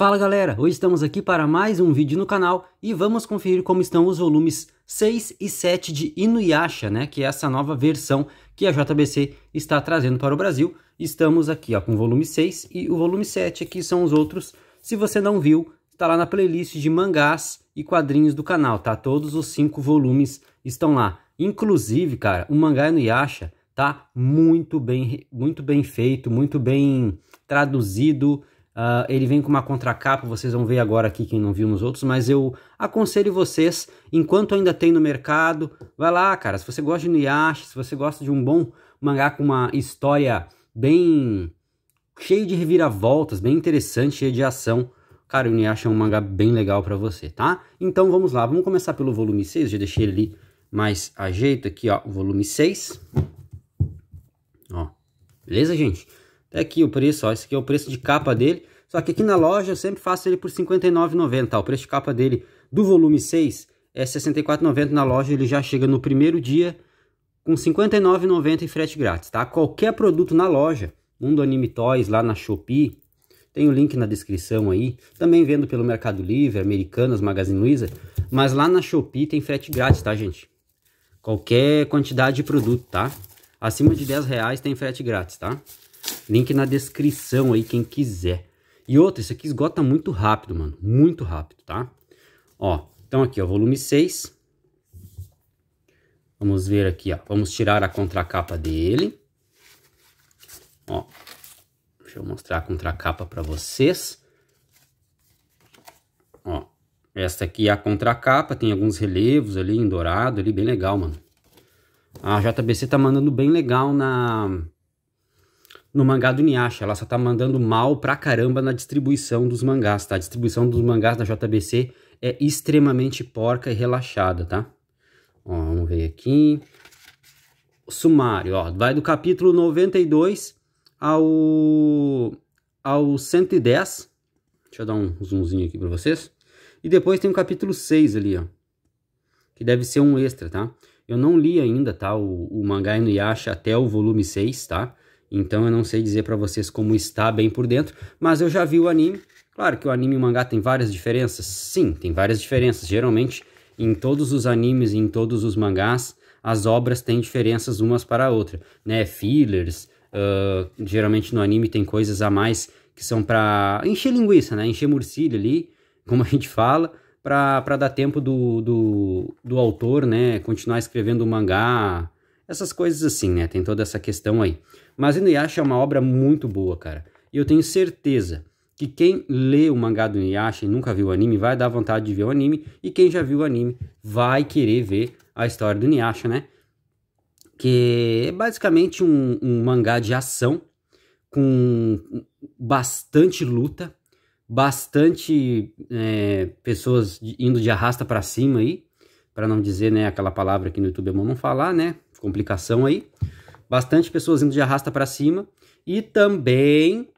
Fala galera, hoje estamos aqui para mais um vídeo no canal e vamos conferir como estão os volumes 6 e 7 de Inuyasha, né, que é essa nova versão que a JBC está trazendo para o Brasil. Estamos aqui ó, com o volume 6 e o volume 7 aqui são os outros. Se você não viu, está lá na playlist de mangás e quadrinhos do canal, tá? Todos os cinco volumes estão lá. Inclusive, cara, o mangá Inuyasha tá muito bem, muito bem feito, muito bem traduzido, Uh, ele vem com uma contracapa, vocês vão ver agora aqui quem não viu nos outros, mas eu aconselho vocês, enquanto ainda tem no mercado, vai lá, cara, se você gosta de Inuyasha, se você gosta de um bom mangá com uma história bem cheio de reviravoltas, bem interessante, cheio de ação, cara, o Inuyasha é um mangá bem legal para você, tá? Então vamos lá, vamos começar pelo volume 6, já deixei ele mais ajeito aqui, ó, o volume 6. Ó, beleza, gente? Até tá aqui o preço, ó, esse aqui é o preço de capa dele. Só que aqui na loja eu sempre faço ele por R$59,90. O preço de capa dele do volume 6 é R$64,90. na loja. Ele já chega no primeiro dia com R$59,90 59,90 e frete grátis, tá? Qualquer produto na loja, Mundo Anime Toys lá na Shopee, tem o link na descrição aí. Também vendo pelo Mercado Livre, Americanas, Magazine Luiza. Mas lá na Shopee tem frete grátis, tá, gente? Qualquer quantidade de produto, tá? Acima de R$10,00 reais tem frete grátis, tá? Link na descrição aí, quem quiser. E outra, isso aqui esgota muito rápido, mano. Muito rápido, tá? Ó, então aqui, ó, volume 6. Vamos ver aqui, ó. Vamos tirar a contracapa dele. Ó, deixa eu mostrar a contracapa para vocês. Ó, esta aqui é a contracapa, tem alguns relevos ali em dourado, ali, bem legal, mano. A JBC tá mandando bem legal na no mangá do Niasha. Ela só tá mandando mal pra caramba na distribuição dos mangás, tá? A distribuição dos mangás da JBC é extremamente porca e relaxada, tá? Ó, vamos ver aqui. O sumário, ó. Vai do capítulo 92 ao, ao 110. Deixa eu dar um zoomzinho aqui pra vocês. E depois tem o capítulo 6 ali, ó. Que deve ser um extra, tá? Eu não li ainda, tá? O, o mangá Niacha até o volume 6, tá? Então eu não sei dizer para vocês como está bem por dentro, mas eu já vi o anime. Claro que o anime e o mangá tem várias diferenças. Sim, tem várias diferenças. Geralmente, em todos os animes e em todos os mangás, as obras têm diferenças umas para a outra, né? Fillers, uh, geralmente no anime tem coisas a mais que são para encher linguiça, né? Encher murcilha ali, como a gente fala, para dar tempo do, do, do autor, né? Continuar escrevendo o mangá, essas coisas assim, né? Tem toda essa questão aí. Mas Inuyasha é uma obra muito boa, cara. E eu tenho certeza que quem lê o mangá do Inuyasha e nunca viu o anime vai dar vontade de ver o anime, e quem já viu o anime vai querer ver a história do Inuyasha, né? Que é basicamente um, um mangá de ação com bastante luta, bastante é, pessoas indo de arrasta para cima aí, para não dizer né aquela palavra que no YouTube é bom não falar, né? complicação aí. Bastante pessoas indo de arrasta para cima e também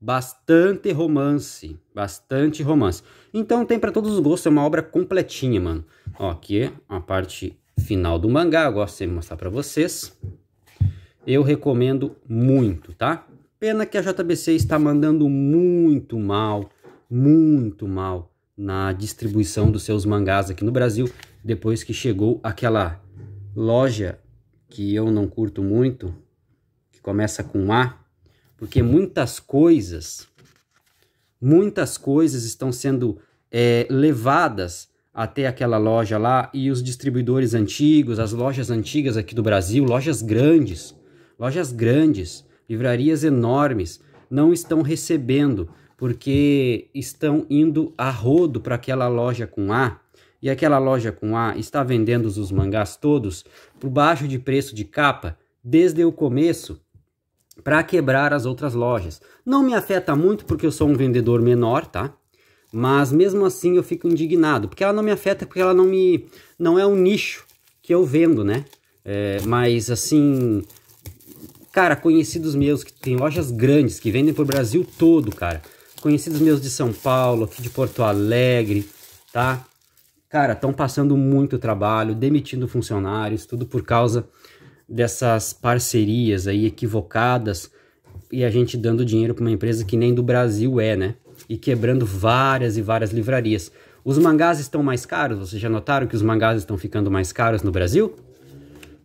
bastante romance, bastante romance. Então tem para todos os gostos, é uma obra completinha, mano. Ó, aqui é a parte final do mangá, eu gosto de mostrar para vocês. Eu recomendo muito, tá? Pena que a JBC está mandando muito mal, muito mal na distribuição dos seus mangás aqui no Brasil, depois que chegou aquela loja que eu não curto muito, que começa com A, porque muitas coisas, muitas coisas estão sendo é, levadas até aquela loja lá e os distribuidores antigos, as lojas antigas aqui do Brasil, lojas grandes, lojas grandes, livrarias enormes, não estão recebendo porque estão indo a rodo para aquela loja com A e aquela loja com A está vendendo os mangás todos por baixo de preço de capa desde o começo para quebrar as outras lojas. Não me afeta muito porque eu sou um vendedor menor, tá? Mas mesmo assim eu fico indignado, porque ela não me afeta porque ela não me não é um nicho que eu vendo, né? É, mas assim, cara, conhecidos meus que tem lojas grandes que vendem por Brasil todo, cara. Conhecidos meus de São Paulo, aqui de Porto Alegre, tá? cara, estão passando muito trabalho, demitindo funcionários, tudo por causa dessas parcerias aí equivocadas e a gente dando dinheiro para uma empresa que nem do Brasil é, né? E quebrando várias e várias livrarias. Os mangás estão mais caros, vocês já notaram que os mangás estão ficando mais caros no Brasil?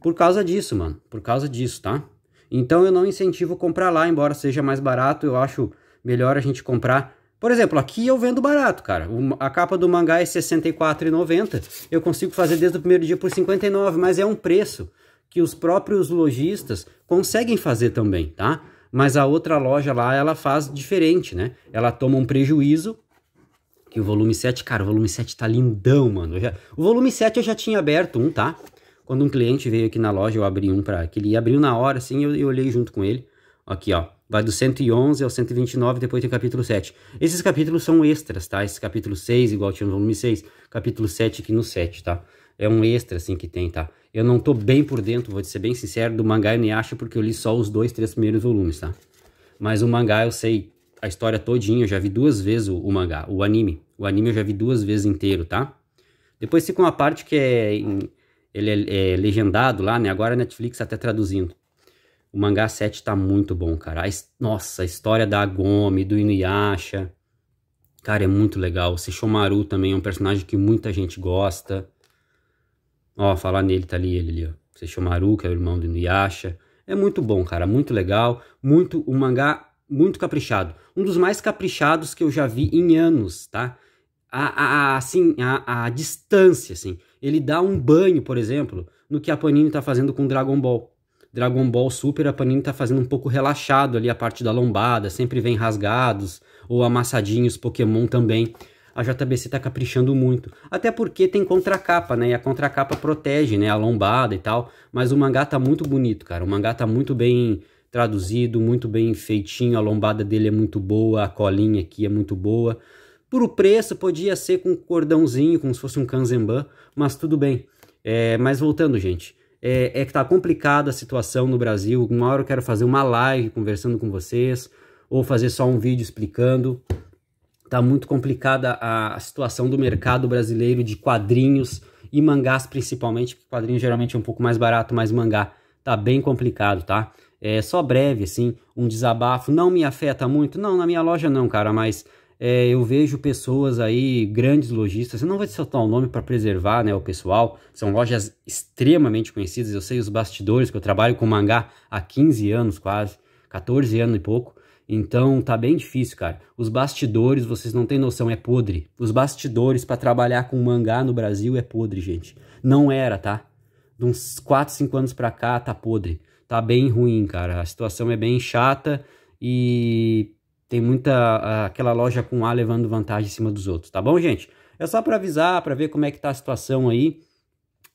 Por causa disso, mano, por causa disso, tá? Então eu não incentivo comprar lá, embora seja mais barato, eu acho melhor a gente comprar por exemplo, aqui eu vendo barato, cara. A capa do mangá é R$64,90. Eu consigo fazer desde o primeiro dia por R$59,00, mas é um preço que os próprios lojistas conseguem fazer também, tá? Mas a outra loja lá, ela faz diferente, né? Ela toma um prejuízo que o volume 7, cara, o volume 7 tá lindão, mano. Já, o volume 7 eu já tinha aberto um, tá? Quando um cliente veio aqui na loja, eu abri um pra... Que ele abriu na hora, assim, eu, eu olhei junto com ele. Aqui, ó vai do 111 ao 129, depois tem o capítulo 7. Esses capítulos são extras, tá? Esse capítulo 6, igual tinha no volume 6, capítulo 7 aqui no 7, tá? É um extra, assim, que tem, tá? Eu não tô bem por dentro, vou ser bem sincero, do mangá nem acho porque eu li só os dois, três primeiros volumes, tá? Mas o mangá eu sei a história todinha, eu já vi duas vezes o, o mangá, o anime. O anime eu já vi duas vezes inteiro, tá? Depois fica uma parte que é... Em, ele é, é legendado lá, né? Agora a Netflix tá até traduzindo. O mangá 7 tá muito bom, cara. A, nossa, a história da Agome, do Inuyasha. Cara, é muito legal. O Sesshomaru também é um personagem que muita gente gosta. Ó, falar nele, tá ali ele ali, ó. Sesshomaru, que é o irmão do Inuyasha. É muito bom, cara. Muito legal. Muito, um mangá muito caprichado. Um dos mais caprichados que eu já vi em anos, tá? A, a, assim, a, a distância, assim. Ele dá um banho, por exemplo, no que a Panini tá fazendo com Dragon Ball. Dragon Ball Super, a Panini tá fazendo um pouco relaxado ali a parte da lombada, sempre vem rasgados ou amassadinhos, Pokémon também. A JBC tá caprichando muito. Até porque tem contracapa, né? E a contracapa protege, né? A lombada e tal. Mas o mangá tá muito bonito, cara. O mangá tá muito bem traduzido, muito bem feitinho. A lombada dele é muito boa, a colinha aqui é muito boa. Por o preço, podia ser com cordãozinho, como se fosse um Kanzenban, mas tudo bem. É, mas voltando, gente é, é que tá complicada a situação no Brasil. Uma hora eu quero fazer uma live conversando com vocês, ou fazer só um vídeo explicando. Tá muito complicada a, situação do mercado brasileiro de quadrinhos e mangás principalmente, porque quadrinho geralmente é um pouco mais barato, mas mangá tá bem complicado, tá? É só breve, assim, um desabafo. Não me afeta muito? Não, na minha loja não, cara, mas é, eu vejo pessoas aí, grandes lojistas, eu não vou soltar o um nome para preservar né, o pessoal, são lojas extremamente conhecidas, eu sei os bastidores, que eu trabalho com mangá há 15 anos quase, 14 anos e pouco, então tá bem difícil, cara. Os bastidores, vocês não têm noção, é podre. Os bastidores para trabalhar com mangá no Brasil é podre, gente. Não era, tá? De uns 4, 5 anos pra cá tá podre. Tá bem ruim, cara. A situação é bem chata e tem muita aquela loja com A levando vantagem em cima dos outros, tá bom, gente? É só para avisar, para ver como é que tá a situação aí,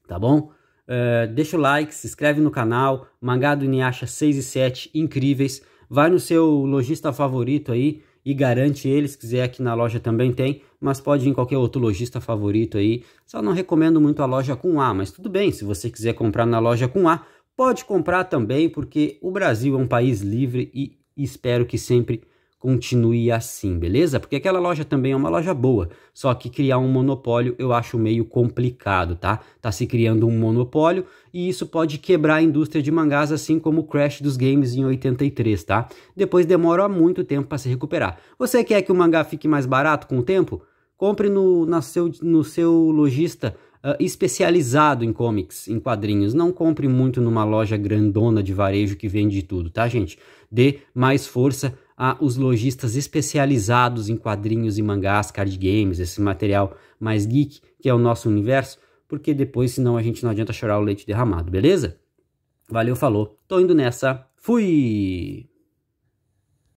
tá bom? Uh, deixa o like, se inscreve no canal, Mangado Niacha 6 e 7, incríveis. Vai no seu lojista favorito aí e garante ele, se quiser aqui na loja também tem, mas pode ir em qualquer outro lojista favorito aí. Só não recomendo muito a loja com A, mas tudo bem, se você quiser comprar na loja com A, pode comprar também, porque o Brasil é um país livre e espero que sempre continue assim, beleza? Porque aquela loja também é uma loja boa, só que criar um monopólio eu acho meio complicado, tá? Tá se criando um monopólio e isso pode quebrar a indústria de mangás, assim como o crash dos games em 83, tá? Depois demora muito tempo para se recuperar. Você quer que o mangá fique mais barato com o tempo? Compre no, na seu, no seu lojista Uh, especializado em comics, em quadrinhos. Não compre muito numa loja grandona de varejo que vende tudo, tá, gente? Dê mais força a os lojistas especializados em quadrinhos e mangás, card games, esse material mais geek que é o nosso universo, porque depois senão a gente não adianta chorar o leite derramado, beleza? Valeu, falou. Tô indo nessa. Fui!